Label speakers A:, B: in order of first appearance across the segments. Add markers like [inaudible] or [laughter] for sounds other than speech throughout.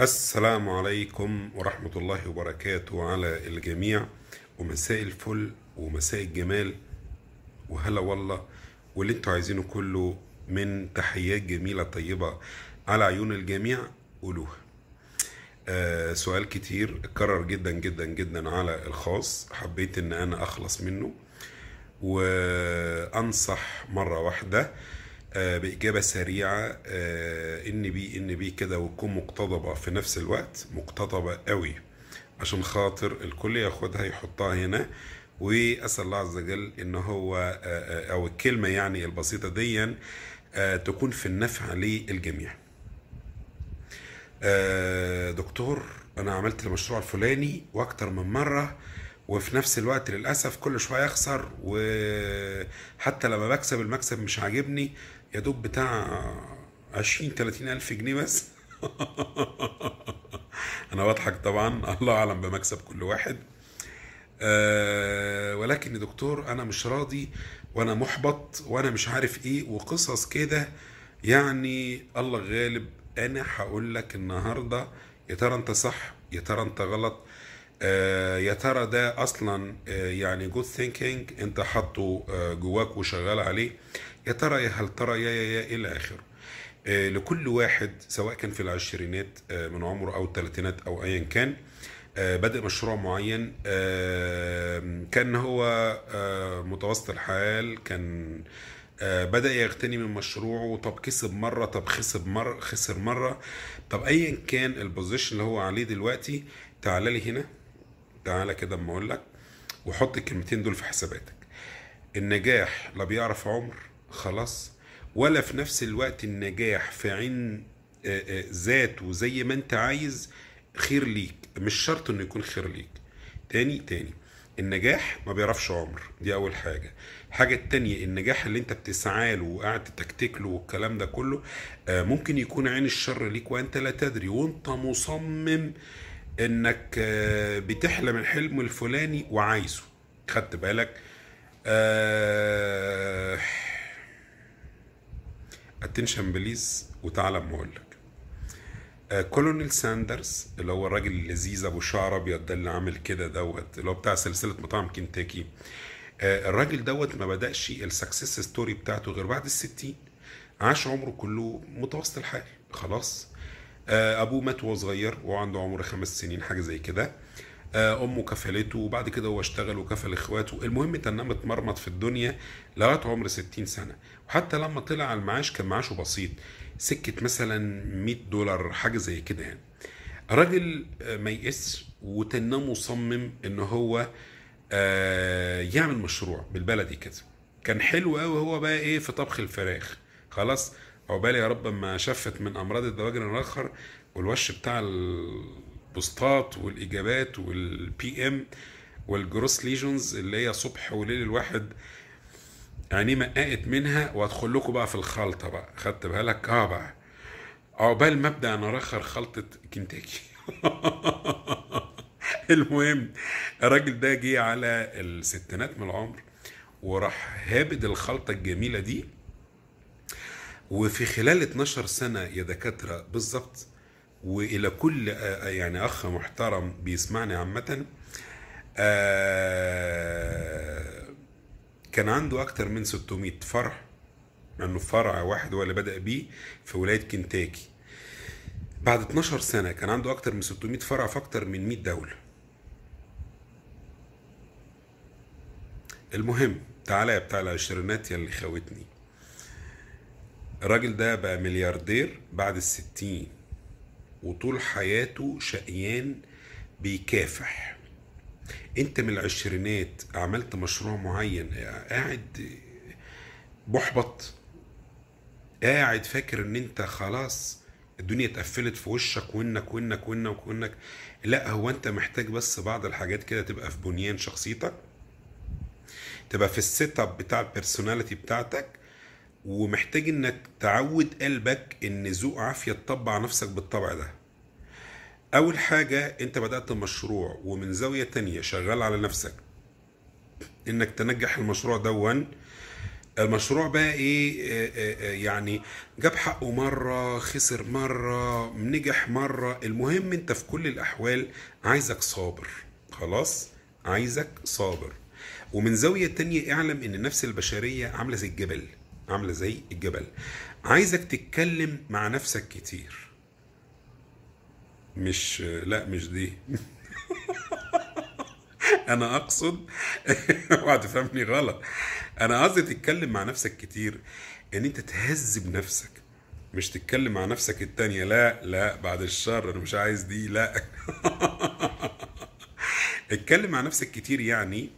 A: السلام عليكم ورحمة الله وبركاته على الجميع ومساء الفل ومساء الجمال وهلا والله واللي انتوا عايزينه كله من تحيات جميلة طيبة على عيون الجميع قولوها آه سؤال كتير اتكرر جدا جدا جدا على الخاص حبيت ان انا اخلص منه وانصح مرة واحدة آه، باجابه سريعه آه، ان بي ان بي كده وتكون مقتضبه في نفس الوقت مقتضبه قوي عشان خاطر الكل ياخدها يحطها هنا واسال الله عز وجل ان هو آه، او الكلمه يعني البسيطه ديا تكون في النفع للجميع دكتور انا عملت المشروع الفلاني واكتر من مره وفي نفس الوقت للاسف كل شويه اخسر وحتى لما بكسب المكسب مش عاجبني يا دوب بتاع 20 30 الف جنيه بس [laughs] انا بضحك طبعا الله اعلم بمكسب كل واحد أه ولكن يا دكتور انا مش راضي وانا محبط وانا مش عارف ايه وقصص كده يعني الله غالب انا هقول لك النهارده يا ترى انت صح يا ترى انت غلط آه يا ترى ده اصلا آه يعني جود ثينكينج انت حاطه آه جواك وشغال عليه يا ترى يا هل ترى يا يا يا إلى آخره آه، لكل واحد سواء كان في العشرينات آه، من عمره أو الثلاثينات أو أيا كان آه، بدأ مشروع معين كان هو متوسط الحال كان بدأ يغتني من مشروعه طب كسب مرة طب خسر مرة خسر مرة طب أيا كان البوزيشن اللي هو عليه دلوقتي تعال لي هنا تعالى كده أما أقول لك وحط الكلمتين دول في حساباتك النجاح لا بيعرف عمر خلاص ولا في نفس الوقت النجاح في عين آه، آه، ذاته زي ما انت عايز خير ليك مش شرط انه يكون خير ليك تاني تاني النجاح ما بيعرفش عمر دي اول حاجه الحاجه التانية النجاح اللي انت بتسعى له وقعدت تكتك له والكلام ده كله آه، ممكن يكون عين الشر ليك وانت لا تدري وانت مصمم انك بتحلم الحلم الفلاني وعايزه خدت بالك اتنشن بليز وتعالى اما اقول لك كولونيل آه، ساندرز اللي هو الراجل اللذيذ ابو شعر ابيض ده اللي عامل كده دوت اللي هو بتاع سلسله مطاعم كنتاكي آه، الراجل دوت ما بداش السكسس ستوري بتاعته غير بعد الستين عاش عمره كله متوسط الحال خلاص آه، ابوه مات وهو صغير وعنده عمر خمس سنين حاجه زي كده آه، امه كفلته وبعد كده هو اشتغل وكفل اخواته المهم تنام اتمرمط في الدنيا لغايه عمر 60 سنه وحتى لما طلع على المعاش كان معاشه بسيط سكه مثلا 100 دولار حاجه زي كده يعني راجل آه، ما يقس وتنام مصمم ان هو آه، يعمل مشروع بالبلدي كده كان حلو قوي هو بقى ايه في طبخ الفراخ خلاص عقبال يا رب ما شفت من امراض الدواجن الاخر والوش بتاع البوستات والاجابات والبي ام والجروس ليجنز اللي هي صبح وليل الواحد عينيه مققت منها وادخل لكم بقى في الخلطه بقى خدت بالك اه بقى عقبال آه، ما ابدا انا ارخر خلطه كنتاكي [laughs] المهم الراجل ده جه على الستينات من العمر وراح هابد الخلطه الجميله دي وفي خلال 12 سنه يا دكاتره بالظبط والى كل آه، آه، يعني اخ محترم بيسمعني عامه آه، كان عنده اكتر من 600 فرع لانه فرع واحد هو اللي بدا بيه في ولايه كنتاكي بعد 12 سنه كان عنده اكتر من 600 فرع في اكتر من 100 دوله المهم تعالى يا بتاع العشرينات يا اللي خاوتني الراجل ده بقى ملياردير بعد الستين وطول حياته شقيان بيكافح انت من العشرينات عملت مشروع معين قاعد محبط قاعد فاكر ان انت خلاص الدنيا اتقفلت في وشك وانك وانك وانك وانك لا هو انت محتاج بس بعض الحاجات كده تبقى في بنيان شخصيتك تبقى في السيت اب بتاع البيرسوناليتي بتاعتك ومحتاج انك تعود قلبك ان ذوق عافيه تطبع نفسك بالطبع ده اول حاجه انت بدات مشروع ومن زاويه تانية شغال على نفسك انك تنجح المشروع دون المشروع بقى ايه يعني جاب حقه مره خسر مره نجح مره المهم انت في كل الاحوال عايزك صابر خلاص عايزك صابر ومن زاويه تانية اعلم ان النفس البشريه عامله زي الجبل عامله زي الجبل عايزك تتكلم مع نفسك كتير مش لا مش دي [laughs] انا اقصد [laughs] وعد فهمني غلط انا قصدي تتكلم مع نفسك كتير ان انت تهذب نفسك مش تتكلم مع نفسك التانية لا لا بعد الشر انا مش عايز دي لا [laughs] اتكلم مع نفسك كتير يعني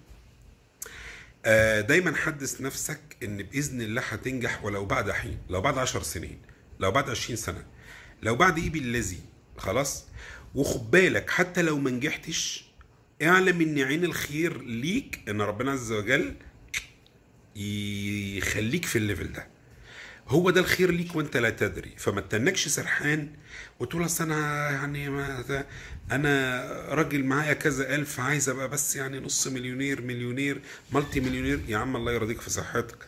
A: آه، دايما حدث نفسك ان باذن الله هتنجح ولو بعد حين لو بعد 10 سنين لو بعد 20 سنه لو بعد ايه بالذي خلاص وخد بالك حتى لو ما نجحتش اعلم ان عين الخير ليك ان ربنا عز وجل يخليك في الليفل ده هو ده الخير ليك وانت لا تدري فما تتنكش سرحان وتقول اصل انا يعني ما انا راجل معايا كذا الف عايز ابقى بس يعني نص مليونير مليونير مالتي مليونير يا عم الله يرضيك في صحتك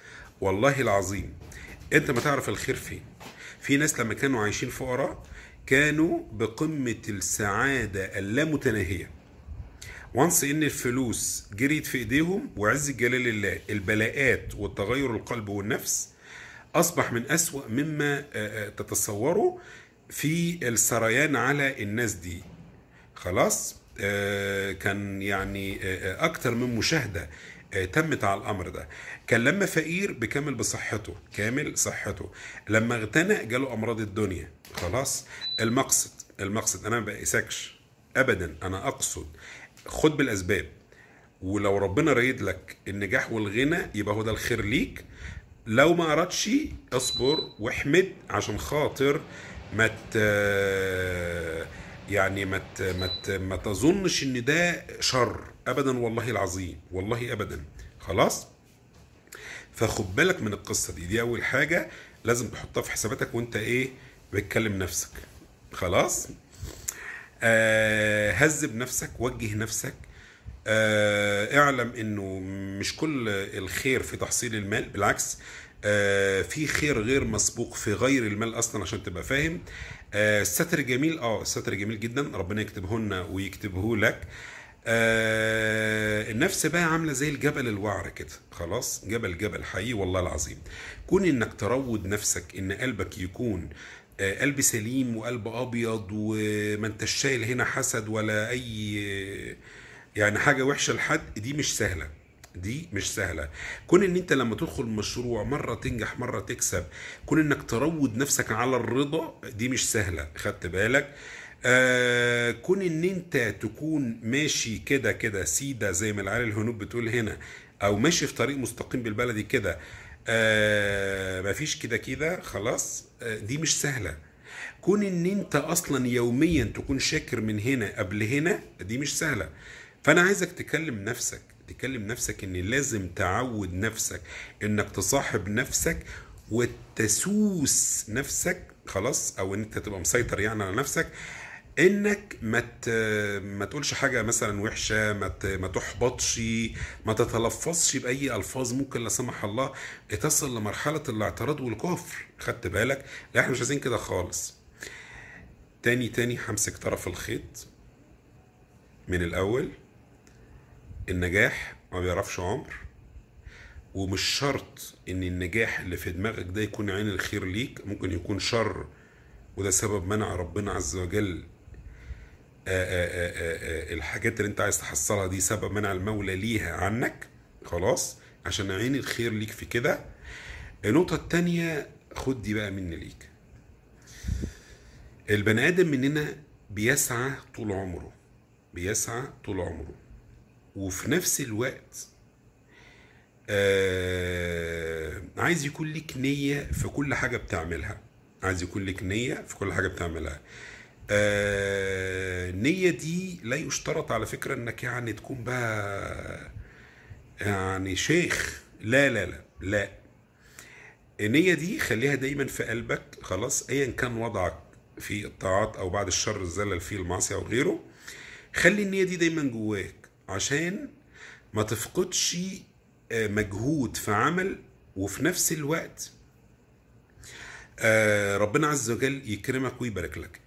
A: والله العظيم انت ما تعرف الخير فين في ناس لما كانوا عايشين فقراء كانوا بقمة السعادة اللامتناهية وانس ان الفلوس جريت في ايديهم وعز جلال الله البلاءات والتغير القلب والنفس اصبح من اسوأ مما آه، آه، تتصوره في السريان على الناس دي خلاص آه، كان يعني اكتر من مشاهده تمت على الامر ده كان لما فقير بكامل بصحته كامل صحته لما اغتنى جاله امراض الدنيا خلاص المقصد المقصد انا ما بقيسكش ابدا انا اقصد خد بالاسباب ولو ربنا رايد لك النجاح والغنى يبقى هو ده الخير ليك لو ما اردش اصبر واحمد عشان خاطر ما يعني ما ما تظنش ان ده شر ابدا والله العظيم والله ابدا خلاص فخد بالك من القصه دي دي اول حاجه لازم تحطها في حساباتك وانت ايه بتكلم نفسك خلاص آه هذب نفسك وجه نفسك آه اعلم انه مش كل الخير في تحصيل المال بالعكس آه في خير غير مسبوق في غير المال اصلا عشان تبقى فاهم آه الستر جميل اه الستر جميل جدا ربنا يكتبه لنا ويكتبه لك آه النفس بقى عامله زي الجبل الوعر كده خلاص جبل جبل حقيقي والله العظيم كون انك تروض نفسك ان قلبك يكون آه قلب سليم وقلب ابيض وما انتش شايل هنا حسد ولا اي يعني حاجه وحشه لحد دي مش سهله دي مش سهلة كون ان انت لما تدخل مشروع مرة تنجح مرة تكسب كون انك تروض نفسك على الرضا دي مش سهلة خدت بالك آه، كون ان انت تكون ماشي كده كده سيده زي ما العيال الهنود بتقول هنا او ماشي في طريق مستقيم بالبلدي كده آه مفيش كده كده خلاص آه دي مش سهله كون ان انت اصلا يوميا تكون شاكر من هنا قبل هنا دي مش سهله فانا عايزك تكلم نفسك تكلم نفسك ان لازم تعود نفسك انك تصاحب نفسك وتسوس نفسك خلاص او ان انت تبقى مسيطر يعني على نفسك انك ما ما تقولش حاجه مثلا وحشه ما ما تحبطش ما تتلفظش باي الفاظ ممكن لا سمح الله تصل لمرحله الاعتراض والكفر خدت بالك لا احنا مش عايزين كده خالص تاني تاني همسك طرف الخيط من الاول النجاح ما بيعرفش عمر ومش شرط ان النجاح اللي في دماغك ده يكون عين الخير ليك ممكن يكون شر وده سبب منع ربنا عز وجل آه، آه، آه، الحاجات اللي انت عايز تحصلها دي سبب منع المولى ليها عنك خلاص عشان عين الخير ليك في كده النقطة التانية خد دي بقى مني ليك البني آدم مننا بيسعى طول عمره بيسعى طول عمره وفي نفس الوقت آه عايز يكون ليك نية في كل حاجة بتعملها عايز يكون لك نية في كل حاجة بتعملها آه النية دي لا يشترط على فكرة انك يعني تكون بقى يعني شيخ لا لا لا لا النية دي خليها دايما في قلبك خلاص ايا كان وضعك في الطاعات او بعد الشر الزلل فيه المعصية او غيره خلي النية دي دايما جواك عشان ما تفقدش آه، مجهود في عمل وفي نفس الوقت آه، ربنا عز وجل يكرمك ويبارك لك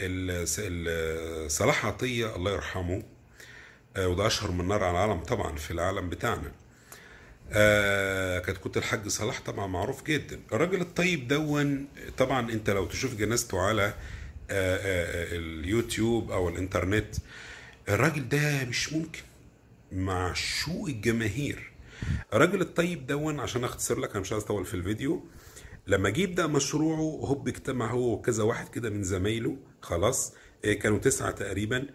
A: صلاح عطيه الله يرحمه آه، وده اشهر من نار على العالم طبعا في العالم بتاعنا آه كانت كنت الحاج صلاح طبعا معروف جدا الراجل الطيب دون طبعا انت لو تشوف جنازته على آه، اليوتيوب او الانترنت الراجل ده مش ممكن مع شو الجماهير الراجل الطيب دون عشان اختصر لك انا مش عايز اطول في الفيديو لما جه يبدا مشروعه هوب اجتمع هو وكذا واحد كده من زمايله خلاص آه، كانوا تسعه تقريبا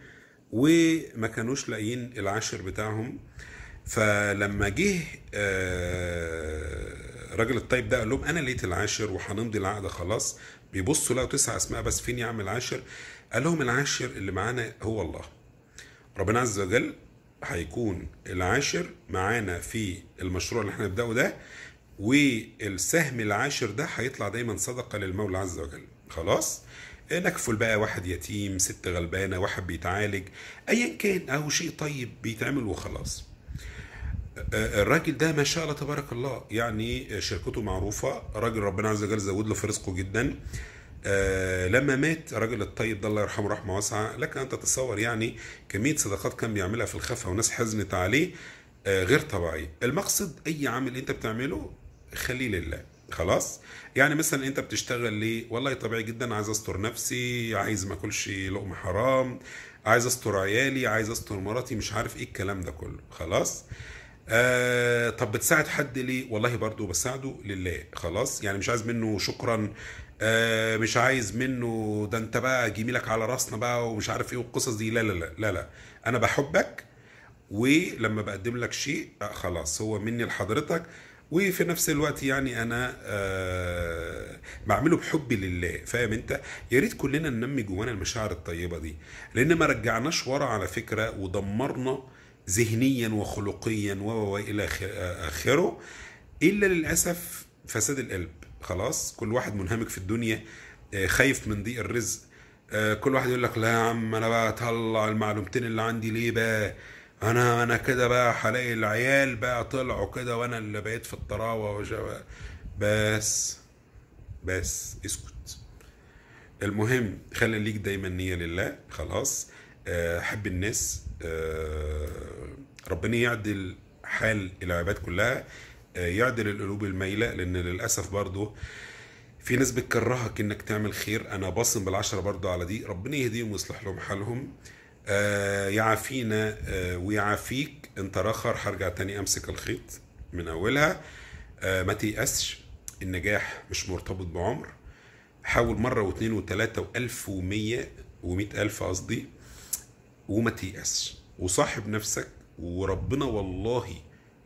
A: وما كانوش لاقيين العاشر بتاعهم فلما جه آه، راجل الطيب ده قال لهم انا لقيت العاشر وهنمضي العقد خلاص بيبصوا لقوا تسع اسماء بس فين يا عم العاشر قال لهم العاشر اللي معانا هو الله ربنا عز وجل هيكون العاشر معانا في المشروع اللي احنا نبداه ده والسهم العاشر ده هيطلع دايما صدقه للمولى عز وجل خلاص نكفل بقى واحد يتيم ست غلبانه واحد بيتعالج ايا كان او شيء طيب بيتعمل وخلاص الراجل ده ما شاء الله تبارك الله يعني شركته معروفه راجل ربنا عز وجل زود له في رزقه جدا آه لما مات الراجل الطيب ده الله يرحمه رحمه واسعه لك ان تتصور يعني كميه صدقات كان بيعملها في الخفة وناس حزنت عليه آه غير طبيعيه المقصد اي عمل انت بتعمله خليه لله خلاص يعني مثلا انت بتشتغل ليه والله طبيعي جدا عايز استر نفسي عايز ما اكلش لقمه حرام عايز استر عيالي عايز استر مراتي مش عارف ايه الكلام ده كله خلاص آه طب بتساعد حد ليه والله برضو بساعده لله خلاص يعني مش عايز منه شكرا آه مش عايز منه ده انت بقى جميلك على راسنا بقى ومش عارف ايه والقصص دي لا لا لا لا, لا. انا بحبك ولما بقدم لك شيء آه، خلاص هو مني لحضرتك وفي نفس الوقت يعني انا آه، بعمله بحب لله فاهم انت يا ريت كلنا ننمي جوانا المشاعر الطيبه دي لان ما رجعناش ورا على فكره ودمرنا ذهنيا وخلقيا و الى آه، اخره الا للاسف فساد القلب خلاص كل واحد منهمك في الدنيا آه، خايف من ضيق الرزق كل واحد يقول لك لا يا عم انا بقى اطلع المعلومتين اللي عندي ليه بقى انا انا كده بقى هلاقي العيال بقى طلعوا كده وانا اللي بقيت في الطراوه بس بس اسكت المهم خلي ليك دايما نيه لله خلاص آه، حب الناس آه، ربنا يعدل حال العباد كلها آه، يعدل القلوب المايله لان للاسف برضه في ناس بتكرهك انك تعمل خير انا باصم بالعشره برضه على دي ربنا يهديهم ويصلح لهم حالهم آه، يعافينا آه، ويعافيك انت راخر هرجع تاني امسك الخيط من اولها آه، ما تيأسش النجاح مش مرتبط بعمر حاول مرة واثنين وثلاثة والف ومية ومئة الف قصدي وما تيأسش وصاحب نفسك وربنا والله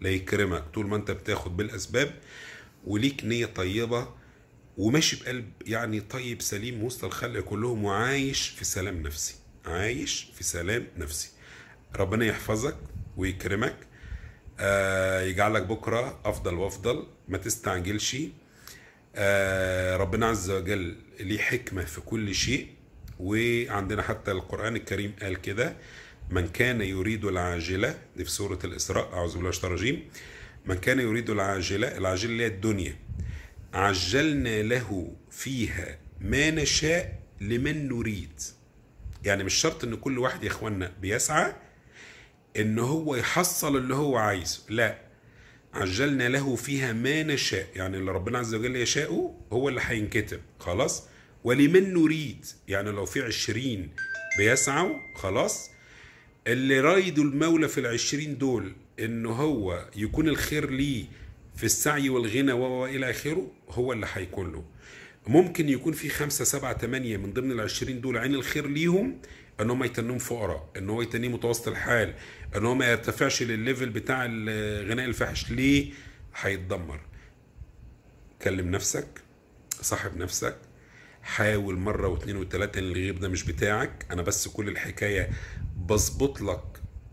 A: لا يكرمك طول ما انت بتاخد بالاسباب وليك نية طيبة وماشي بقلب يعني طيب سليم وسط الخلق كلهم وعايش في سلام نفسي عايش في سلام نفسي ربنا يحفظك ويكرمك آه يجعلك بكرة أفضل وأفضل ما تستعجلش آه ربنا عز وجل ليه حكمة في كل شيء وعندنا حتى القرآن الكريم قال كده من كان يريد العاجلة دي في سورة الإسراء أعوذ بالله من الرجيم من كان يريد العاجلة العاجلة اللي هي الدنيا عجلنا له فيها ما نشاء لمن نريد يعني مش شرط ان كل واحد يا اخوانا بيسعى ان هو يحصل اللي هو عايزه لا عجلنا له فيها ما نشاء يعني اللي ربنا عز وجل يشاءه هو اللي هينكتب خلاص ولمن نريد يعني لو في عشرين بيسعوا خلاص اللي رايد المولى في العشرين دول ان هو يكون الخير ليه في السعي والغنى والى اخره هو اللي هيكون له ممكن يكون في خمسة سبعة تمانية من ضمن العشرين دول عين الخير ليهم ان هم يتنموا فقراء ان هو يتنيه متوسط الحال ان هو ما يرتفعش للليفل بتاع الغناء الفاحش ليه هيتدمر كلم نفسك صاحب نفسك حاول مرة واثنين وثلاثة ان الغيب ده مش بتاعك انا بس كل الحكاية بظبط لك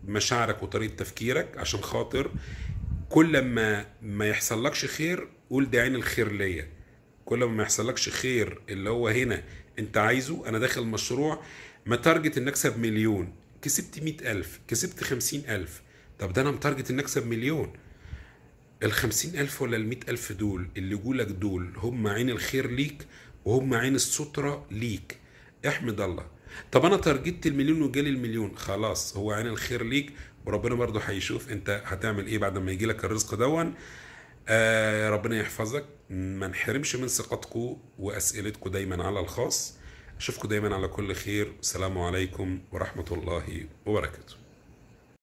A: مشاعرك وطريقة تفكيرك عشان خاطر كل ما ما يحصلكش خير قول ده عين الخير ليا كل ما يحصلكش خير اللي هو هنا انت عايزه انا داخل مشروع ما تارجت ان اكسب مليون كسبت مئة ألف كسبت خمسين ألف طب ده أنا متارجت إن أكسب مليون الخمسين ألف ولا المئة ألف دول اللي جولك دول هم عين الخير ليك وهم عين السترة ليك احمد الله طب أنا تارجت المليون وجالي المليون خلاص هو عين الخير ليك وربنا برضه هيشوف أنت هتعمل إيه بعد ما يجيلك الرزق دون آه، ربنا يحفظك ما نحرمش من ثقتكم واسئلتكم دايما على الخاص اشوفكم دايما على كل خير والسلام عليكم ورحمه الله وبركاته